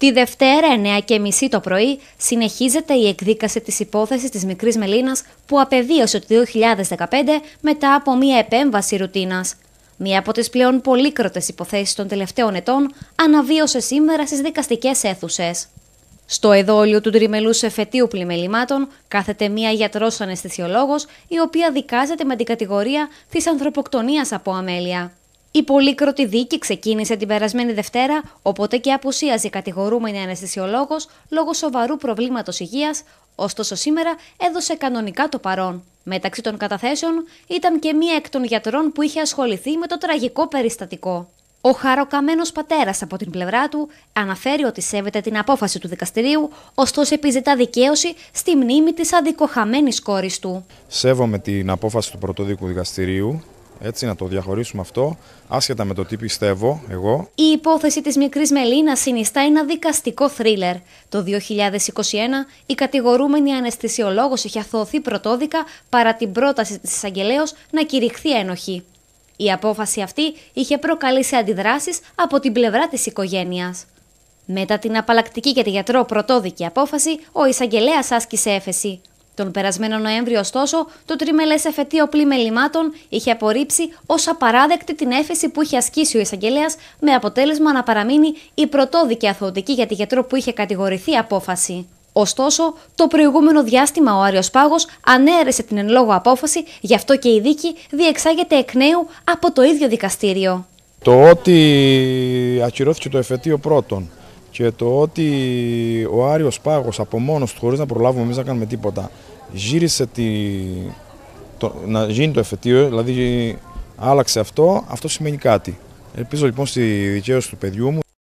Τη Δευτέρα, 9.30 το πρωί, συνεχίζεται η εκδίκαση της υπόθεσης της μικρής Μελίνας που απεδίωσε το 2015 μετά από μια επέμβαση ρουτίνας. Μία από τις πλέον πολύκροτες υποθέσεις των τελευταίων ετών αναβίωσε σήμερα στις δικαστικές αίθουσες. Στο εδόλιο του τριμελού εφετείου πλημελημάτων κάθεται μία γιατρός αναισθησιολόγος η οποία δικάζεται με την κατηγορία της ανθρωποκτονίας από αμέλεια. Η πολύκροτη δίκη ξεκίνησε την περασμένη Δευτέρα, οπότε και απουσίαζε η κατηγορούμενη αναισθησιολόγος λόγω σοβαρού προβλήματος υγείας, ωστόσο σήμερα έδωσε κανονικά το παρόν. Μεταξύ των καταθέσεων ήταν και μία εκ των γιατρών που είχε ασχοληθεί με το τραγικό περιστατικό. Ο χαροκαμένος πατέρας από την πλευρά του αναφέρει ότι σέβεται την απόφαση του δικαστηρίου, ωστόσο επιζητά δικαίωση στη μνήμη της αδικοχαμένη κόρης του. Σέβομαι την απόφαση του πρωτοδίκου δικαστηρίου έτσι, να το διαχωρίσουμε αυτό, άσχετα με το τι πιστεύω εγώ. Η υπόθεση της μικρής Μελίνας συνιστά ένα δικαστικό θρίλερ. Το 2021 η κατηγορούμενη αναισθησιολόγος είχε αθωωθεί πρωτόδικα παρά την πρόταση της εισαγγελέως να κηρυχθεί ένοχη. Η απόφαση αυτή είχε προκαλέσει αντιδράσεις από την πλευρά της οικογένειας. Μετά την απαλλακτική για τη γιατρό πρωτόδικη απόφαση, ο εισαγγελέας άσκησε έφεση. Τον περασμένο Νοέμβριο, ωστόσο, το τριμελέ εφετείο πλήμε είχε απορρίψει ως απαράδεκτη την έφεση που είχε ασκήσει ο εισαγγελέας, με αποτέλεσμα να παραμείνει η πρωτόδικη αθωτική για τη γιατρό που είχε κατηγορηθεί απόφαση. Ωστόσο, το προηγούμενο διάστημα ο Άριος Πάγος ανέρεσε την εν λόγω απόφαση, γι' αυτό και η δίκη διεξάγεται εκ νέου από το ίδιο δικαστήριο. Το ότι ακυρώθηκε το εφετείο πρώτον και το ότι ο Άριος Πάγος από μόνος του χωρίς να προλάβουμε εμείς να κάνουμε τίποτα γύρισε τη, να γίνει το εφετείο, δηλαδή άλλαξε αυτό, αυτό σημαίνει κάτι. Ελπίζω λοιπόν στη δικαίωση του παιδιού μου.